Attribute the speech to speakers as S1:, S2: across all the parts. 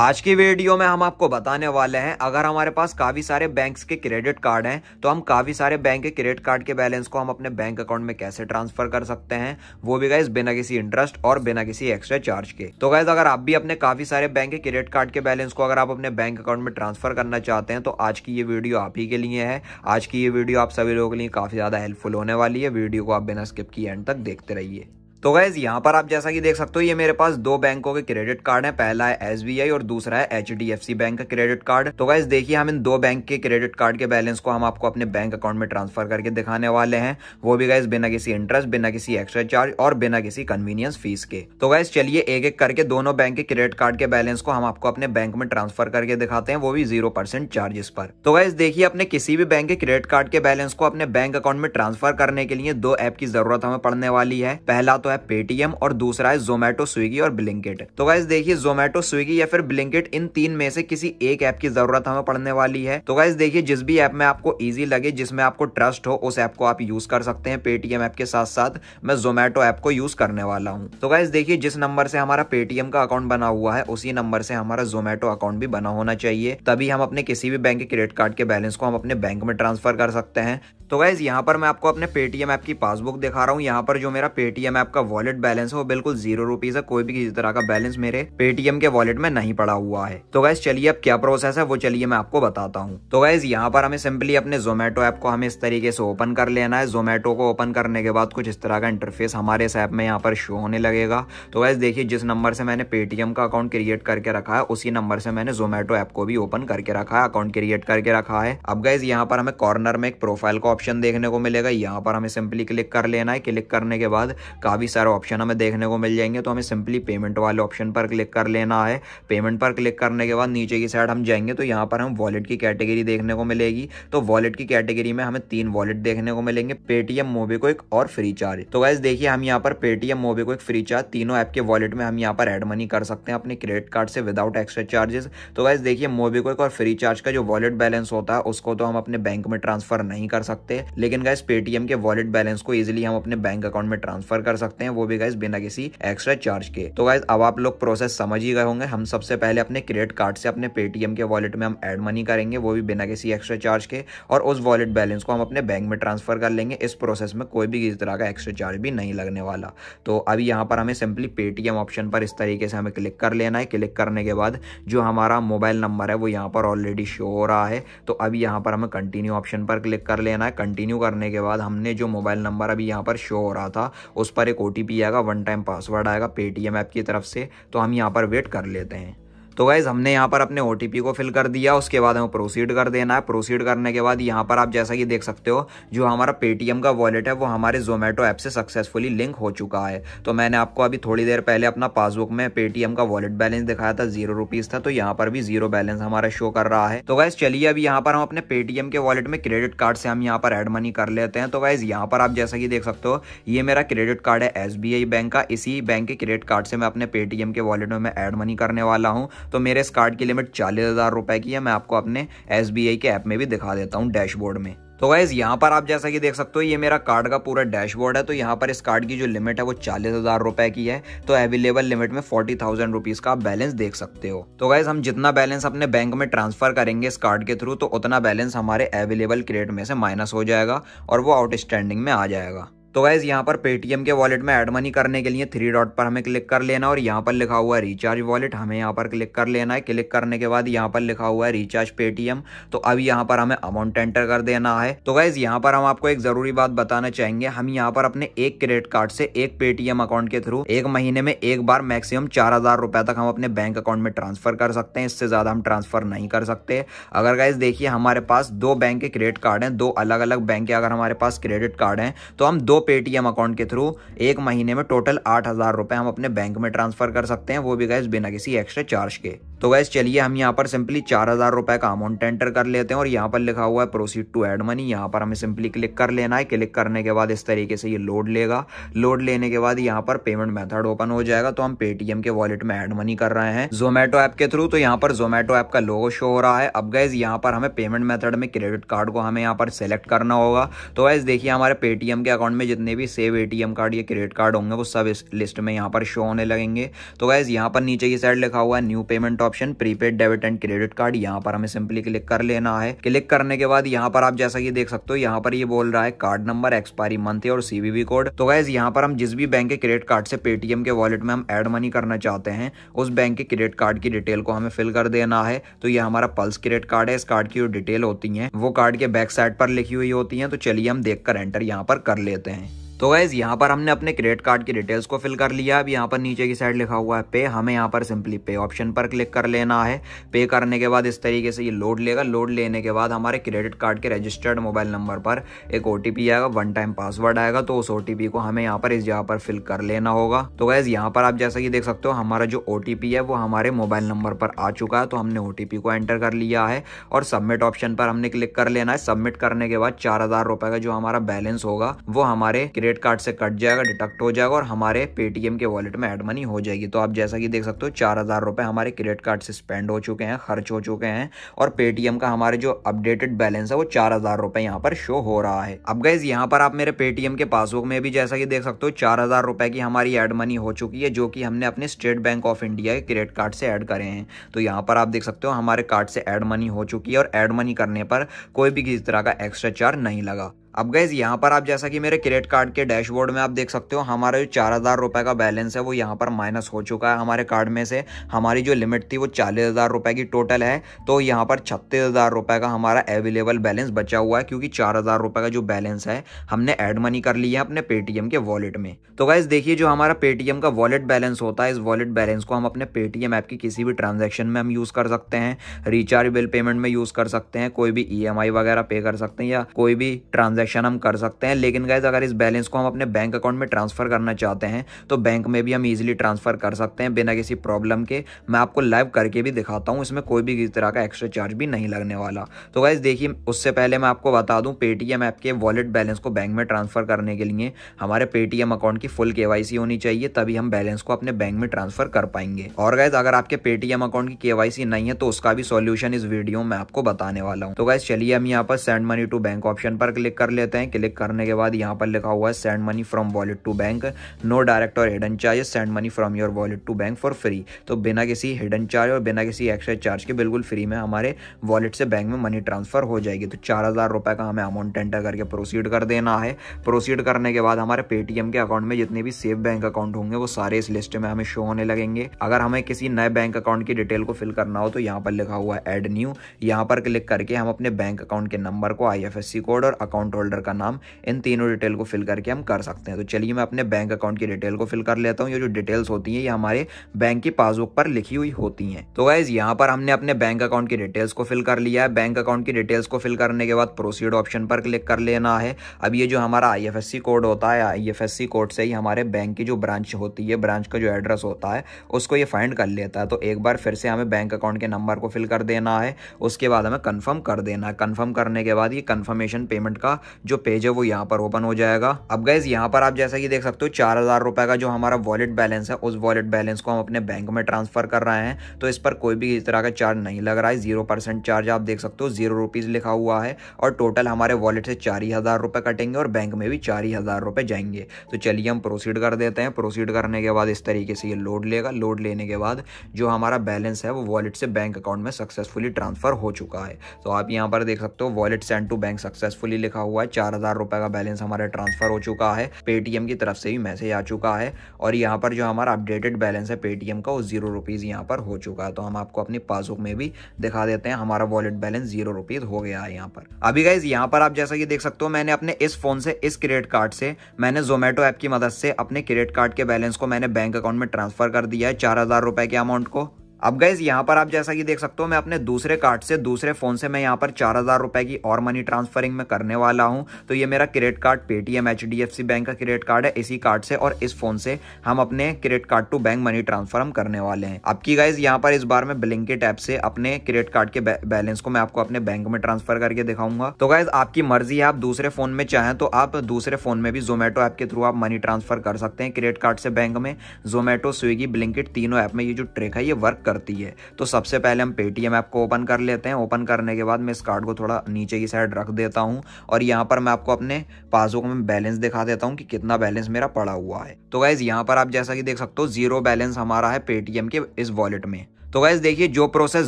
S1: आज की वीडियो में हम आपको बताने वाले हैं अगर हमारे पास काफ़ी सारे बैंक्स के क्रेडिट कार्ड हैं तो हम काफ़ी सारे बैंक के क्रेडिट कार्ड के बैलेंस को हम अपने बैंक अकाउंट में कैसे ट्रांसफर कर सकते हैं वो भी गैस बिना किसी इंटरेस्ट और बिना किसी एक्स्ट्रा चार्ज के तो गैस अगर आप भी अपने काफ़ी सारे बैंक के क्रेडिट कार्ड के बैलेंस को अगर आप अपने बैंक अकाउंट में ट्रांसफर करना चाहते हैं तो आज की ये वीडियो आप ही के लिए है आज की ये वीडियो आप सभी लोगों के लिए काफ़ी ज़्यादा हेल्पफुल होने वाली है वीडियो को आप बिना स्किप किए एंड तक देखते रहिए तो गैज यहाँ पर आप जैसा कि देख सकते हो ये मेरे पास दो बैंकों के क्रेडिट कार्ड है पहला है एस और दूसरा है सी बैंक का क्रेडिट कार्ड तो गैस देखिए हम इन दो बैंक के क्रेडिट कार्ड के बैलेंस को हम आपको अपने बैंक अकाउंट में ट्रांसफर करके दिखाने वाले हैं वो भी गैस बिना किसी इंटरेस्ट बिना किसी एक्स्ट्रा चार्ज और बिना किसी कन्वीनियंस फीस के तो गैस चलिए एक एक करके दोनों बैंक के क्रेडिट कार्ड के बैलेंस को हम आपको अपने बैंक में ट्रांसफर करके दिखाते हैं वो भी जीरो परसेंट चार्जेस पर तो गैस देखिए अपने किसी भी बैंक के क्रेडिट कार्ड के बैलेंस को अपने बैंक अकाउंट में ट्रांसफर करने के लिए दो ऐप की जरूरत हमें पड़ने वाली है पहला तो तो है पेटीएम और दूसरा है जोमेटो स्विगी और ब्लिंकिट तो गाइज देखिए जोमेटो स्विगी या फिर ब्लिंकिट इन तीन में से किसी एक ऐप की जरूरत हमें पड़ने वाली है तो गाइज देखिए जिस भी ऐप में आपको ईजी लगे जिसमें आपको ट्रस्ट हो उस ऐप को आप यूज कर सकते हैं पेटीएम ऐप के साथ साथ मैं जोमेटो ऐप को यूज करने वाला हूँ तो गाइज देखिए जिस नंबर से हमारा पेटीएम का अकाउंट बना हुआ है उसी नंबर से हमारा जोमेटो अकाउंट भी बना होना चाहिए तभी हम अपने किसी भी बैंक के क्रेडिट कार्ड के बैलेंस को हम अपने बैंक में ट्रांसफर कर सकते हैं तो गाइज यहाँ पर मैं आपको अपने पेटीएम ऐप की पासबुक दिखा रहा हूँ यहाँ पर जो मेरा पेटीएम ऐप का वॉलेट बैलेंस है वो बिल्कुल जीरो रुपीज है कोई भी किसी तरह का बैलेंस मेरे पेटीएम के वॉलेट में नहीं पड़ा हुआ है तो गैस चलिए अब क्या प्रोसेस है वो चलिए मैं आपको बताता हूँ तो गाइज यहाँ पर हमें सिंपली अपने जोमेटो ऐप को हमें इस तरीके से ओपन कर लेना है जोमेटो को ओपन करने के बाद कुछ इस तरह का इंटरफेस हमारे इस ऐप में यहाँ पर शो होने लगेगा तो गाइज देखिए जिस नंबर से मैंने पेटीएम का अकाउंट क्रिएट करके रखा है उसी नंबर से मैंने जोमेटो ऐप को भी ओपन करके रखा है अकाउंट क्रिएट करके रखा है अब गाइज यहाँ पर हमें कॉर्नर में एक प्रोफाइल को ऑप्शन देखने को मिलेगा यहाँ पर हमें सिंपली क्लिक कर लेना है क्लिक करने के बाद काफ़ी सारे ऑप्शन हमें देखने को मिल जाएंगे तो हमें सिंपली पेमेंट वाले ऑप्शन पर क्लिक कर लेना है पेमेंट पर क्लिक करने के बाद नीचे की साइड हम जाएंगे तो यहाँ पर हम वॉलेट की कैटेगरी देखने को मिलेगी तो वॉलेट की कैटेगरी में हमें तीन वॉलेट देखने को मिलेंगे पेटीएम मोबीक्विक और फ्री चार्ज तो गाइज देखिए हम यहाँ पर पेटीएम मोबीक्विक फ्री चार्ज तीनों ऐप के वॉलेट में हम यहाँ पर एड मनी कर सकते हैं अपने क्रेडिट कार्ड से विदाउट एक्स्ट्रा चार्जेस तो गाइज देखिए मोबीक्विक और फ्री चार्ज का जो वॉलेट बैलेंस होता है उसको तो हम अपने बैंक में ट्रांसफर नहीं कर सकते सकते लेकिन गाइस पेटीएम के वॉलेट बैलेंस को इजिली हम अपने बैंक अकाउंट में ट्रांसफर कर सकते हैं वो भी गाइस बिना किसी एक्स्ट्रा चार्ज के तो गाइस अब आप लोग प्रोसेस समझ ही गए होंगे हम सबसे पहले अपने क्रेडिट कार्ड से अपने पेटीएम के वॉलेट में हम एड मनी करेंगे वो भी बिना किसी एक्स्ट्रा चार्ज के और उस वॉलेट बैलेंस को हम अपने बैंक में ट्रांसफर कर लेंगे इस प्रोसेस में कोई भी किसी तरह का एक्स्ट्रा चार्ज भी नहीं लगने वाला तो अभी यहाँ पर हमें सिंपली पेटीएम ऑप्शन पर इस तरीके से हमें क्लिक कर लेना है क्लिक करने के बाद जो हमारा मोबाइल नंबर है वो यहाँ पर ऑलरेडी शो हो रहा है तो अभी यहाँ पर हमें कंटिन्यू ऑप्शन पर क्लिक कर लेना है कंटिन्यू करने के बाद हमने जो मोबाइल नंबर अभी यहाँ पर शो हो रहा था उस पर एक ओ आएगा वन टाइम पासवर्ड आएगा पेटीएम ऐप की तरफ से तो हम यहाँ पर वेट कर लेते हैं तो गाइज़ हमने यहाँ पर अपने ओ को फिल कर दिया उसके बाद हमें प्रोसीड कर देना है प्रोसीड करने के बाद यहाँ पर आप जैसा कि देख सकते हो जो हमारा पेटीएम का वॉलेट है वो हमारे जोमेटो ऐप से सक्सेसफुली लिंक हो चुका है तो मैंने आपको अभी थोड़ी देर पहले अपना पासबुक में पेटीएम का वॉलेट बैलेंस दिखाया था जीरो रुपीज़ था तो यहाँ पर भी जीरो बैलेंस हमारा शो कर रहा है तो गाइज़ चलिए अभी यहाँ पर हम अपने पेटीएम के वॉलेट में क्रेडिट कार्ड से हम यहाँ पर एड मनी कर लेते हैं तो गाइज़ यहाँ पर आप जैसा कि देख सकते हो ये मेरा क्रेडिट कार्ड है एस बैंक का इसी बैंक के क्रेडिट कार्ड से मैं अपने पेटीएम के वॉलेट में एड मनी करने वाला हूँ तो मेरे इस कार्ड की लिमिट चालीस हज़ार रुपये की है मैं आपको अपने एस के ऐप में भी दिखा देता हूँ डैशबोर्ड में तो गाइज यहाँ पर आप जैसा कि देख सकते हो ये मेरा कार्ड का पूरा डैशबोर्ड है तो यहाँ पर इस कार्ड की जो लिमिट है वो चालीस हजार रुपए की है तो अवेलेबल लिमिट में फोर्टी थाउजेंड रुपीज का आप बैलेंस देख सकते हो तो गाइज हम जितना बैलेंस अपने बैंक में ट्रांसफर करेंगे इस कार्ड के थ्रू तो उतना बैलेंस हमारे अवेलेबल क्रेडिट में से माइनस हो जाएगा और वो आउटस्टैंडिंग में आ जाएगा तो गाइज यहाँ पर पेटीएम के वॉलेट में एड मनी करने के लिए थ्री डॉट पर हमें क्लिक कर लेना और यहाँ पर लिखा हुआ है रिचार्ज वॉलेट हमें यहाँ पर क्लिक कर लेना है क्लिक करने के बाद यहाँ पर लिखा हुआ है रिचार्ज पेटीएम तो अब यहाँ पर हमें अमाउंट एंटर कर देना है तो गाइज यहाँ पर हम आपको एक जरूरी बात बताना चाहेंगे हम यहाँ पर अपने एक क्रेडिट कार्ड से एक पेटीएम अकाउंट के थ्रू एक महीने में एक बार मैक्सिमम चार हजार रुपए तक हम अपने बैंक अकाउंट में ट्रांसफर कर सकते हैं इससे ज्यादा हम ट्रांसफर नहीं कर सकते अगर गाइज देखिए हमारे पास दो बैंक के क्रेडिट कार्ड है दो अलग अलग बैंक के अगर हमारे पास क्रेडिट कार्ड है तो हम दो पेटीएम अकाउंट के थ्रू एक महीने में टोटल आठ हज़ार रुपए हम अपने बैंक में ट्रांसफ़र कर सकते हैं वो भी गैस बिना किसी एक्स्ट्रा चार्ज के तो वैसे चलिए हम यहाँ पर सिंपली चार हज़ार रुपये का अमाउंट एंटर कर लेते हैं और यहाँ पर लिखा हुआ है प्रोसीड टू एड मनी यहाँ पर हमें सिंपली क्लिक कर लेना है क्लिक करने के बाद इस तरीके से ये लोड लेगा लोड लेने के बाद यहाँ पर पेमेंट मेथड ओपन हो जाएगा तो हम पेटीएम के वॉलेट में एड मनी कर रहे हैं जोमेटो ऐप के थ्रू तो यहाँ पर जोमेटो ऐप का लोगो शो हो रहा है अब गैस यहाँ पर हमें पेमेंट मैथड में क्रेडिट कार्ड को हमें यहाँ पर सेलेक्ट करना होगा तो गैस देखिए हमारे पेटीएम के अकाउंट में जितने भी सेव ए कार्ड या क्रेडिट कार्ड होंगे वो सब इस लिस्ट में यहाँ पर शो होने लगेंगे तो गैस यहाँ पर नीचे की साइड लिखा हुआ है new payment option prepaid debit and credit card यहाँ पर हमें सिंपली क्लिक कर लेना है क्लिक करने के बाद यहाँ पर आप जैसा कि देख सकते हो यहाँ पर ये यह बोल रहा है कार्ड नंबर एक्सपायरी मंथ और सीवीवी कोड तो गैस यहाँ पर हम जिस भी बैंक के क्रेडिट कार्ड से पेटीएम के वॉलेट में हम एड मनी करना चाहते हैं उस बैंक के क्रेडिट कार्ड की डिटेल को हमें फिल कर देना है तो ये हमारा पल्स क्रेडिट कार्ड है इस कार्ड की जो डिटेल होती है वो कार्ड के बैक साइड पर लिखी हुई होती है तो चलिए हम देखकर एंटर यहाँ पर कर लेते हैं तो गाइज यहाँ पर हमने अपने क्रेडिट कार्ड की डिटेल्स को फिल कर लिया अब यहाँ पर नीचे की साइड लिखा हुआ है पे हमें यहाँ पर सिंपली पे ऑप्शन पर क्लिक कर लेना है पे करने के बाद इस तरीके से ये लोड लेगा लोड लेने के बाद हमारे क्रेडिट कार्ड के रजिस्टर्ड मोबाइल नंबर पर एक ओ आएगा वन टाइम पासवर्ड आएगा तो उस ओ को हमें यहाँ पर इस जगह पर फिल कर लेना होगा तो गैज़ यहाँ पर आप जैसा कि देख सकते हो हमारा जो ओ है वो हमारे मोबाइल नंबर पर आ चुका है तो हमने ओ को एंटर कर लिया है और सबमिट ऑप्शन पर हमने क्लिक कर लेना है सबमिट करने के बाद चार का जो हमारा बैलेंस होगा वो हमारे क्रेडिट कार्ड से कट जाएगा डिटक्ट हो जाएगा और हमारे पेटीएम के वॉलेट में एड मनी हो जाएगी तो आप जैसा कि देख सकते हो चार हज़ार रुपये हमारे क्रेडिट कार्ड से स्पेंड हो चुके हैं खर्च हो चुके हैं और पेटीएम का हमारे जो अपडेटेड बैलेंस है वो चार हज़ार रुपये यहाँ पर शो हो रहा है अब गैस यहाँ पर आप मेरे पेटीएम के पासबुक में भी जैसा कि देख सकते हो चार हज़ार रुपये की हमारी एड मनी हो चुकी है जो कि हमने अपने स्टेट बैंक ऑफ इंडिया के क्रेडिट कार्ड से ऐड करे हैं तो यहाँ पर आप देख सकते हो हमारे कार्ड से एड मनी हो चुकी है और एड मनी करने पर कोई भी किसी तरह का एक्स्ट्रा चार्ज नहीं लगा अब गैज़ यहाँ पर आप जैसा कि मेरे क्रेडिट कार्ड के डैशबोर्ड में आप देख सकते हो हमारा जो चार हज़ार रुपये का बैलेंस है वो यहाँ पर माइनस हो चुका है हमारे कार्ड में से हमारी जो लिमिट थी वो चालीस हज़ार रुपये की टोटल है तो यहाँ पर छत्तीस हज़ार रुपये का हमारा अवेलेबल बैलेंस बचा हुआ है क्योंकि चार हज़ार रुपये का जो बैलेंस है हमने एड मनी कर लिया है अपने पेटीएम के वॉलेट में तो गैज़ देखिए जो हमारा पेटीएम का वॉलेट बैलेंस होता है इस वॉलेट बैलेंस को हम अपने पेटीएम ऐप की किसी भी ट्रांजेक्शन में हम यूज़ कर सकते हैं रिचार्ज बिल पेमेंट में यूज़ कर सकते हैं कोई भी ई e वगैरह पे कर सकते हैं या कोई भी ट्रांजेक्शन ट्रांजेक्शन हम कर सकते हैं लेकिन गैस अगर इस बैलेंस को हम अपने बैंक अकाउंट में ट्रांसफ़र करना चाहते हैं तो बैंक में भी हम ईजिली ट्रांसफ़र कर सकते हैं बिना किसी प्रॉब्लम के मैं आपको लाइव करके भी दिखाता हूँ इसमें कोई भी किसी तरह का एक्स्ट्रा चार्ज भी नहीं लगने वाला तो गैस देखिए उससे पहले मैं आपको बता दूँ पेटीएम ऐप के वॉलेट बैलेंस को बैंक में ट्रांसफ़र करने के लिए हमारे पेटीएम अकाउंट की फुल के होनी चाहिए तभी हम बैलेंस को अपने बैंक में ट्रांसफ़र कर पाएंगे और गैस अगर आपके पेटीएम अकाउंट की के नहीं है तो उसका भी सोल्यूशन इस वीडियो में आपको बताने वाला हूँ तो गैस चलिए हम यहाँ पर send money to bank option पर क्लिक कर लेते हैं क्लिक करने के बाद यहाँ पर लिखा हुआ है send money from wallet to bank no direct और hidden charge send money from your wallet to bank for free तो बिना किसी हिडन चार्ज और बिना किसी एक्स्ट्रा चार्ज के बिल्कुल फ्री में हमारे वॉलेट से बैंक में मनी ट्रांसफर हो जाएगी तो चार हज़ार रुपये का हमें अमाउंट एंटर करके प्रोसीड कर देना है प्रोसीड करने के बाद हमारे पेटीएम के अकाउंट में जितने भी सेफ बैंक अकाउंट होंगे वो सारे इस लिस्ट में हमें शो होने लगेंगे अगर हमें किसी नए बैंक अकाउंट की डिटेल को फिल करना हो तो यहाँ पर लिखा हुआ है एड न्यू यहाँ पर क्लिक करके हम अपने बैंक अकाउंट के नंबर को आई कोड और अकाउंट होल्डर का नाम इन तीनों डिटेल को फिल करके हम कर सकते हैं तो चलिए मैं अपने बैंक अकाउंट की डिटेल को फिल कर लेता हूँ ये जो डिटेल्स होती हैं ये हमारे बैंक की पासबुक पर लिखी हुई होती हैं तो गाइज यहाँ पर हमने अपने बैंक अकाउंट की डिटेल्स को फिल कर लिया है बैंक अकाउंट की डिटेल्स को फिल करने के बाद प्रोसीड ऑप्शन पर क्लिक कर लेना है अब ये जो हमारा आई कोड होता है आई कोड से ही हमारे बैंक की जो ब्रांच होती है ब्रांच का जो एड्रेस होता है उसको ये फाइंड कर लेता है तो एक बार फिर से हमें बैंक अकाउंट के नंबर को फिल कर देना है उसके बाद हमें कन्फर्म कर देना है कन्फर्म करने के बाद ये कन्फर्मेशन पेमेंट का जो पेज है वो यहाँ पर ओपन हो जाएगा अब गैस यहाँ पर आप जैसा कि देख सकते हो चार हज़ार रुपए का जो हमारा वॉलेट बैलेंस है उस वॉलेट बैलेंस को हम अपने बैंक में ट्रांसफर कर रहे हैं तो इस पर कोई भी इस तरह का चार्ज नहीं लग रहा है जीरो परसेंट चार्ज आप देख सकते हो जीरो रुपीज़ लिखा हुआ है और टोटल हमारे वॉलेट से चार ही हज़ार रुपए कटेंगे और बैंक में भी चार ही हज़ार रुपए जाएंगे तो चलिए हम प्रोसीड कर देते हैं प्रोसीड करने के बाद इस तरीके से ये लोड लेगा लोड लेने के बाद जो हमारा बैलेंस है वो वॉलेट से बैंक अकाउंट में सक्सेसफुली ट्रांसफर हो चुका है तो आप यहाँ पर देख सकते हो wallet send to bank successfully लिखा हुआ हुआ है चार हजार रुपए का बैलेंस हमारा ट्रांसफर हो चुका है पेटीएम की तरफ से भी मैसेज आ चुका है और यहाँ पर जो हमारा अपडेटेड बैलेंस है पेटीएम का वो जीरो रुपीज़ यहाँ पर हो चुका है तो हम आपको अपनी पासबुक में भी दिखा देते हैं हमारा वॉलेट बैलेंस जीरो रुपीज़ हो गया है यहाँ पर अभी गाइज यहाँ पर आप जैसा कि देख सकते हो मैंने अपने इस फोन से इस क्रेडिट कार्ड से मैंने जोमेटो ऐप की मदद से अपने क्रेडिट कार्ड के बैलेंस को मैंने बैंक अकाउंट में ट्रांसफर कर दिया है चार के अमाउंट को अब गाइज यहाँ पर आप जैसा कि देख सकते हो मैं अपने दूसरे कार्ड से दूसरे फोन से मैं यहाँ पर चार हजार रुपए की और मनी ट्रांसफरिंग में करने वाला हूँ तो ये मेरा credit card Paytm H D F C bank का क्रेडिट कार्ड है इसी कार्ड से और इस फोन से हम अपने credit card to bank money transfer हम करने वाले हैं अब की गाइज यहाँ पर इस बार में ब्लिंकेट ऐप से अपने क्रेडिट कार्ड के बैलेंस को मैं आपको अपने बैंक में ट्रांसफर करके दिखाऊंगा तो गाइज आपकी मर्जी है आप दूसरे फोन में चाहें तो आप दूसरे फोन में भी जोमेटो ऐप के थ्रू आप मनी ट्रांसफर कर सकते हैं क्रेडिट कार्ड से बैंक में जोमेटो स्विगी ब्लिंकेट तीनों ऐप में ये जो ट्रिक है ये वर्क करती है तो सबसे पहले हम पेटीएम ऐप को ओपन कर लेते हैं ओपन करने के बाद मैं इस कार्ड को थोड़ा नीचे की साइड रख देता हूँ और यहाँ पर मैं आपको अपने पासबुक में बैलेंस दिखा देता हूँ कि कितना बैलेंस मेरा पड़ा हुआ है तो गाइज यहाँ पर आप जैसा कि देख सकते हो जीरो बैलेंस हमारा है पेटीएम के इस वॉलेट में तो गैस देखिए जो प्रोसेस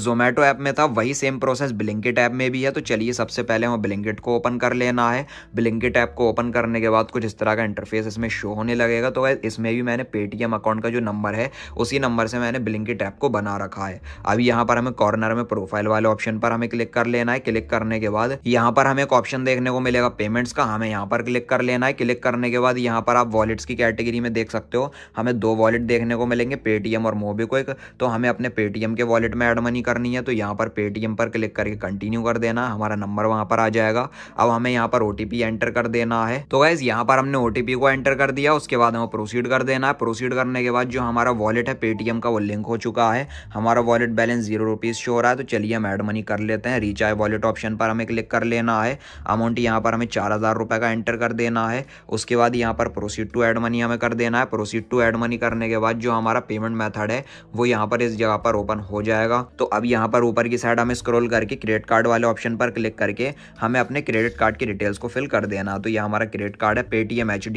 S1: जोमेटो ऐप में था वही सेम प्रोसेस ब्लिंकिट ऐप में भी है तो चलिए सबसे पहले हमें ब्लिंकिट को ओपन कर लेना है ब्लिंकिट ऐप को ओपन करने के बाद कुछ इस तरह का इंटरफेस इसमें शो होने लगेगा तो गैस इसमें भी मैंने पेटीएम अकाउंट का जो नंबर है उसी नंबर से मैंने ब्लिंकिट ऐप को बना रखा है अभी यहाँ पर हमें कॉर्नर में प्रोफाइल वाले ऑप्शन पर हमें क्लिक कर लेना है क्लिक करने के बाद यहाँ पर हमें एक ऑप्शन देखने को मिलेगा पेमेंट्स का हमें यहाँ पर क्लिक कर लेना है क्लिक करने के बाद यहाँ पर आप वॉलेट्स की कैटेगरी में देख सकते हो हमें दो वॉलेट देखने को मिलेंगे पेटीएम और मोबीक्विक तो हमें अपने पेटीएम के वॉलेट में ऐड मनी करनी है तो यहाँ पर पेटीएम पर क्लिक करके कंटिन्यू कर देना हमारा नंबर वहाँ पर आ जाएगा अब हमें यहाँ पर ओ एंटर कर देना है तो गैस यहाँ पर हमने ओ को एंटर कर दिया उसके बाद हमें प्रोसीड कर देना है प्रोसीड करने के बाद जो हमारा वॉलेट है पेटीएम का वो लिंक हो चुका है हमारा wallet balance zero rupees show हो रहा है तो चलिए हम ऐड मनी कर लेते हैं रिचार्ज वॉलेट ऑप्शन पर हमें क्लिक कर लेना है अमाउंट यहाँ पर हमें चार हज़ार रुपए का एंटर कर देना है उसके बाद यहाँ पर प्रोसीड टू एड मनी हमें कर देना है प्रोसीड टू एड मनी करने के बाद जो हमारा पेमेंट मेथड है वो यहाँ पर इस जगह पर ओपन हो जाएगा तो अब यहाँ पर ऊपर की साइड हमें स्क्रॉल करके क्रेडिट कार्ड वाले ऑप्शन पर क्लिक करके हमें अपने क्रेडिट कार्ड की डिटेल्स को फिल कर देना तो यह हमारा क्रेडिट कार्ड है पेटीएम एच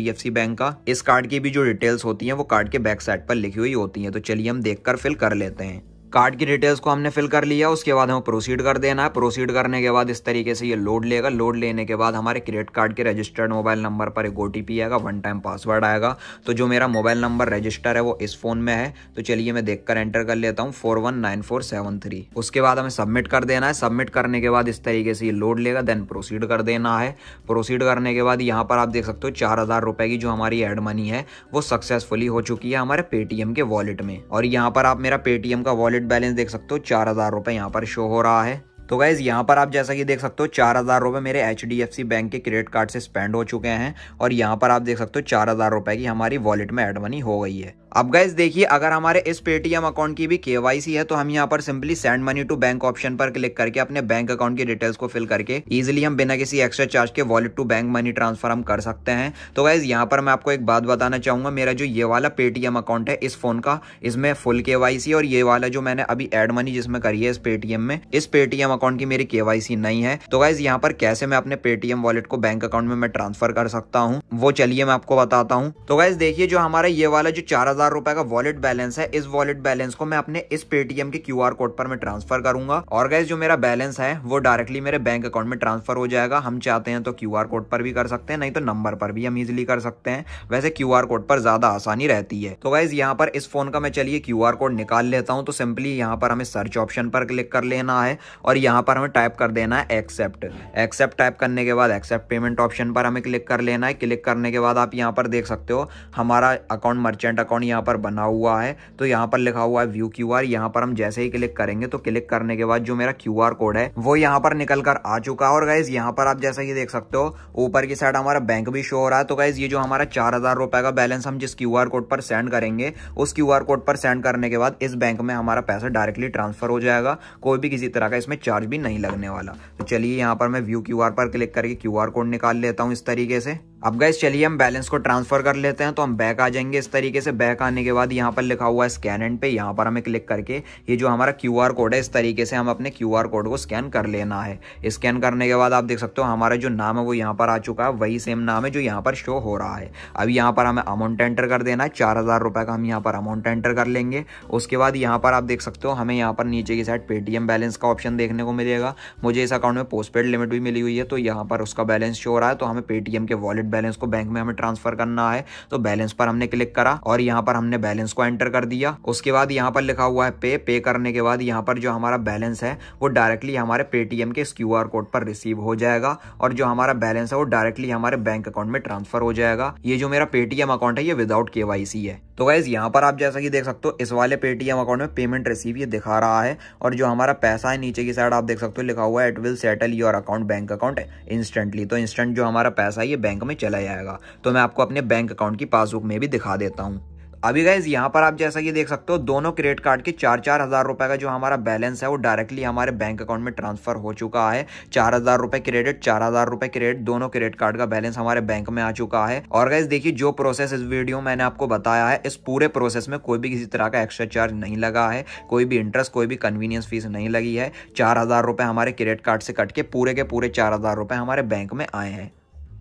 S1: बैंक का इस कार्ड की भी जो डिटेल्स होती है वो कार्ड के बैक साइड पर लिखी हुई होती है तो चलिए हम देख फिल कर लेते हैं कार्ड की डिटेल्स को हमने फिल कर लिया उसके बाद हमें प्रोसीड कर देना है प्रोसीड करने के बाद इस तरीके से ये लोड लेगा लोड लेने के बाद हमारे क्रेडिट कार्ड के रजिस्टर्ड मोबाइल नंबर पर एक ओ आएगा वन टाइम पासवर्ड आएगा तो जो मेरा मोबाइल नंबर रजिस्टर है वो इस फोन में है तो चलिए मैं देखकर एंटर कर लेता हूँ four one nine four seven three उसके बाद हमें सबमिट कर देना है सबमिट करने के बाद इस तरीके से ये लोड लेगा देन प्रोसीड कर देना है प्रोसीड करने के बाद यहाँ पर आप देख सकते हो चार हज़ार रुपए की जो हमारी एड मनी है वो सक्सेसफुली हो चुकी है हमारे पेटीएम के वॉलेट में और यहाँ पर आप मेरा पेटीएम का वॉलेट क्रेडिट बैलेंस देख सकते हो चार हज़ार रुपए यहाँ पर शो हो रहा है तो गाइज यहाँ पर आप जैसा कि देख सकते हो चार हज़ार रुपए मेरे एच बैंक के क्रेडिट कार्ड से स्पेंड हो चुके हैं और यहाँ पर आप देख सकते हो चार हज़ार रुपए की हमारी वॉलेट में एड मनी हो गई है अब गैस देखिए अगर हमारे इस पेटीएम अकाउंट की भी केवाईसी है तो हम यहाँ पर simply send money to bank option पर क्लिक करके अपने बैंक अकाउंट की डिटेल्स को फिल करके इजिली हम बिना किसी एक्स्ट्रा चार्ज के wallet to bank money transfer हम कर सकते हैं तो गैस यहाँ पर मैं आपको एक बात बताना चाहूंगा मेरा जो ये वाला पेटीएम अकाउंट है इस फोन का इसमें फुल के और ये वाला जो मैंने अभी एड मनी जिसमें करी है इस पेटीएम में इस पेटीएम अकाउंट की मेरी केवाईसी नहीं है तो गाइज यहाँ पर कैसे मैं अपने पेटीएम वॉलेट को बैंक अकाउंट में मैं ट्रांसफर कर सकता हूँ वो चलिए मैं आपको बताता हूँ तो गाइज देखिए जो हमारा ये वाला जो चार हजार रुपए का वॉलेट बैलेंस है इस वॉलेट बैलेंस को मैं अपने इस पेटीएम के क्यू कोड पर मैं ट्रांसफर करूंगा और गैस जो मेरा बैलेंस है वो डायरेक्टली मेरे बैंक अकाउंट में ट्रांसफर हो जाएगा हम चाहते हैं तो क्यू कोड पर भी कर सकते हैं नहीं तो नंबर पर भी हम इजिली कर सकते हैं वैसे क्यू कोड पर ज्यादा आसानी रहती है तो गैस यहाँ पर इस फोन का मैं चलिए क्यू कोड निकाल लेता हूँ तो सिंपली यहाँ पर हमें सर्च ऑप्शन पर क्लिक कर लेना है और यहाँ पर हमें टाइप कर देना है एक्सेप्ट एक्सेप्ट टाइप करने के बाद एक्सेप्ट पेमेंट ऑप्शन पर हमें क्लिक कर लेना है क्लिक करने के बाद आप यहाँ पर देख सकते हो हमारा अकाउंट मर्चेंट अकाउंट यहाँ पर बना हुआ है तो यहाँ पर लिखा हुआ है व्यू क्यू आर यहाँ पर हम जैसे ही क्लिक करेंगे तो क्लिक करने के बाद जो मेरा क्यू आर कोड है वो यहाँ पर निकल कर आ चुका है और गाइज यहाँ पर आप जैसा कि देख सकते हो ऊपर की साइड हमारा बैंक भी शो हो रहा है तो गाइज ये जो हमारा चार हजार रुपए का बैलेंस हम जिस क्यू आर कोड पर सेंड करेंगे उस क्यू आर कोड पर सेंड करने के बाद इस बैंक में हमारा पैसा डायरेक्टली ट्रांसफर हो जाएगा कोई भी किसी तरह का इसमें चार्ज भी नहीं लगने वाला तो चलिए यहाँ पर मैं व्यू क्यू आर पर क्लिक करके क्यू आर कोड निकाल लेता हूँ इस तरीके से अब गए चलिए हम बैलेंस को ट्रांसफर कर लेते हैं तो हम बैक आ जाएंगे इस तरीके से बैक आने के बाद यहाँ पर लिखा हुआ है स्कैन एंड पे यहाँ पर हमें क्लिक करके ये जो हमारा क्यू आर कोड है इस तरीके से हम अपने क्यू आर कोड को स्कैन कर लेना है स्कैन करने के बाद आप देख सकते हो हमारा जो नाम है वो यहाँ पर आ चुका है वही सेम नाम है जो यहाँ पर शो हो रहा है अब यहाँ पर हमें अमाउंट एंटर कर देना है चार हज़ार रुपये का हम यहाँ पर अमाउंट एंटर कर लेंगे उसके बाद यहाँ पर आप देख सकते हो हमें यहाँ पर नीचे की साइड पेटीएम बैलेंस का ऑप्शन देखने को मिलेगा मुझे इस अकाउंट में पोस्टपेड लिमिट भी मिली हुई है तो यहाँ पर उसका बैलेंस शो हो रहा है तो हमें पेटीएम के वॉलेट बैलेंस को बैंक में हमें ट्रांसफर करना है तो बैलेंस पर हमने क्लिक करा और यहाँ पर हमने बैलेंस को एंटर कर दिया उसके बाद यहाँ पर लिखा हुआ है पे पे करने के बाद यहाँ पर जो हमारा बैलेंस है वो डायरेक्टली हमारे पेटीएम के इस क्यू कोड पर रिसीव हो जाएगा और जो हमारा बैलेंस है वो डायरेक्टली हमारे बैंक अकाउंट में ट्रांसफर हो जाएगा ये जो मेरा पेटीएम अकाउंट है ये विदाउट के है तो गाइज यहाँ पर आप जैसा कि देख सकते हो इस वाले पेटीएम अकाउंट में पेमेंट रिसीव ये दिखा रहा है और जो हमारा पैसा है नीचे की साइड आप देख सकते हो लिखा हुआ है it will settle your account bank account instantly तो इंस्टेंट जो हमारा पैसा है ये बैंक में चला जाएगा तो मैं आपको अपने बैंक अकाउंट की पासबुक में भी दिखा देता हूँ अभी गाइज यहाँ पर आप जैसा कि देख सकते हो दोनों क्रेडिट कार्ड के चार चार हज़ार रुपये का जो हमारा बैलेंस है वो डायरेक्टली हमारे बैंक अकाउंट में ट्रांसफर हो चुका है चार हज़ार रुपये क्रेडिट चार हज़ार रुपये क्रेडिट दोनों क्रेडिट कार्ड का बैलेंस हमारे बैंक में आ चुका है और गाइज देखिए जो प्रोसेस इस वीडियो में मैंने आपको बताया है इस पूरे प्रोसेस में कोई भी किसी तरह का एक्स्ट्रा चार्ज नहीं लगा है कोई भी इंटरेस्ट कोई भी कन्वीनियंस फीस नहीं लगी है चार हमारे क्रेडिट कार्ड से कट के पूरे के पूरे चार हमारे बैंक में आए हैं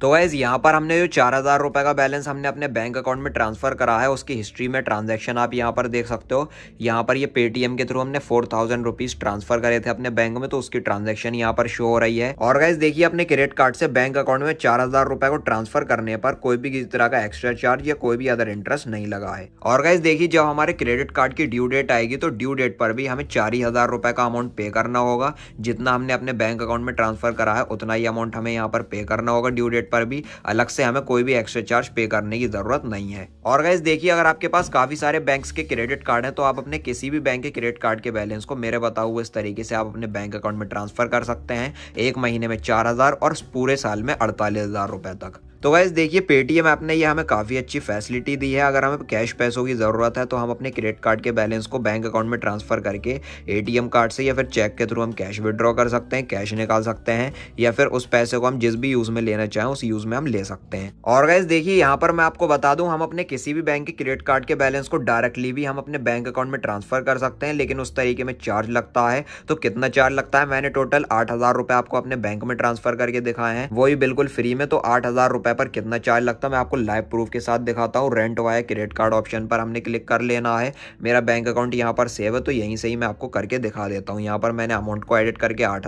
S1: तो वैज़ यहाँ पर हमने जो चार हज़ार रुपये का बैलेंस हमने अपने बैंक अकाउंट में ट्रांसफ़र करा है उसकी हिस्ट्री में ट्रांजैक्शन आप यहाँ पर देख सकते हो यहाँ पर ये यह पेटीएम के थ्रू हमने फोर थाउजेंड रुपीज़ ट्रांसफ़र करे थे अपने बैंक में तो उसकी ट्रांजेक्शन यहाँ पर शो हो रही है और गैस देखिए अपने क्रेडिट कार्ड से बैंक अकाउंट में चार हज़ार रुपये को ट्रांसफ़र करने पर कोई भी किसी तरह का एक्स्ट्रा चार्ज या कोई भी अदर इंटरेस्ट नहीं लगा है और गैस देखिए जब हमारे क्रेडिट कार्ड की ड्यू डेट आएगी तो ड्यू डेट पर भी हमें चार ही हज़ार रुपये का अमाउंट पे करना होगा जितना हमने अपने बैंक अकाउंट में ट्रांसफ़र करा है उतना ही अमाउंट हमें यहाँ पर पे करना होगा ड्यू डेट पर भी अलग से हमें कोई भी एक्स्ट्रा चार्ज पे करने की ज़रूरत नहीं है और गाइज देखिए अगर आपके पास काफ़ी सारे बैंक के क्रेडिट कार्ड है तो आप अपने किसी भी बैंक के क्रेडिट कार्ड के बैलेंस को मेरे बताओ हुए इस तरीके से आप अपने बैंक अकाउंट में ट्रांसफ़र कर सकते हैं एक महीने में चार हज़ार और पूरे साल में अड़तालीस हज़ार तक तो गैस देखिए पेटीएम ऐप ने ये हमें काफ़ी अच्छी फैसिलिटी दी है अगर हमें कैश पैसों की ज़रूरत है तो हम अपने क्रेडिट कार्ड के बैलेंस को बैंक अकाउंट में ट्रांसफ़र करके एटीएम कार्ड से या फिर चेक के थ्रू हम कैश विड्रॉ कर सकते हैं कैश निकाल सकते हैं या फिर उस पैसे को हम जिस भी यूज़ में लेना चाहें उस यूज़ में हम ले सकते हैं और गैस देखिए यहाँ पर मैं आपको बता दूँ हम अपने किसी भी बैंक के क्रेडिट कार्ड के बैलेंस को डायरेक्टली भी हम अपने बैंक अकाउंट में ट्रांसफ़र कर सकते हैं लेकिन उस तरीके में चार्ज लगता है तो कितना चार्ज लगता है मैंने टोटल आठ हज़ार आपको अपने बैंक में ट्रांसफ़र करके दिखाए हैं वही बिल्कुल फ्री में तो आठ हज़ार है पर कितना चार्ज लगता है मैं आपको लाइव प्रूफ के साथ दिखाता हूँ rent via credit card option पर हमने क्लिक कर लेना है मेरा बैंक अकाउंट यहाँ पर सेव है तो यहीं से ही मैं आपको करके दिखा देता हूँ यहाँ पर मैंने अमाउंट को एडिट करके आठ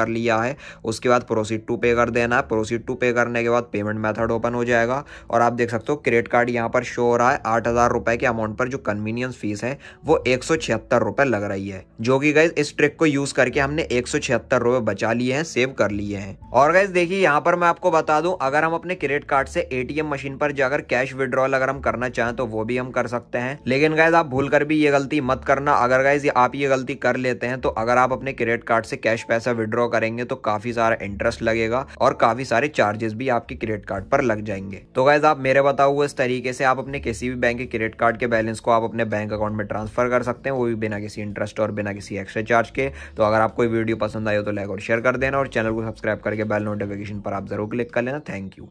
S1: कर लिया है उसके बाद प्रोसीड टू पे कर देना है प्रोसीड टू पे करने के बाद पेमेंट मैथड ओपन हो जाएगा और आप देख सकते हो क्रेडिट कार्ड यहाँ पर शो हो रहा है आठ के अमाउंट पर जो कन्वीनियंस फीस है वो एक सौ लग रही है जो कि गाइज इस ट्रिक को यूज़ करके हमने एक सौ बचा लिए हैं सेव कर लिए हैं और गैस देखिए यहाँ पर मैं आपको बता दूं अगर हम अपने क्रेडिट कार्ड से एटीएम मशीन पर जाकर कैश विड्रॉल अगर हम करना चाहें तो वो भी हम कर सकते हैं लेकिन गाइज आप भूल कर भी ये गलती मत करना अगर गायज आप ये गलती कर लेते हैं तो अगर आप अपने क्रेडिट कार्ड से कैश पैसा विड्रॉ करेंगे तो काफी सारा इंटरेस्ट लगेगा और काफी सारे चार्जेस भी आपके क्रेडिट कार्ड पर लग जाएंगे तो गाइज आप मेरे बताओ इस तरीके से आप अपने किसी भी बैंक के क्रेडिट कार्ड के बैलेंस को आप अपने बैंक अकाउंट में ट्रांसफर कर सकते हैं वो भी बिना किसी इंटरेस्ट और बिना किसी एक्स्ट्रा चार्ज के तो अगर आपको वीडियो पसंद आए तो लाइक और शेयर कर देना और चैनल को सब्सक्राइब करके बेल नोटिफिकेशन पर आप जरूर क्लिक कर लेना थैंक यू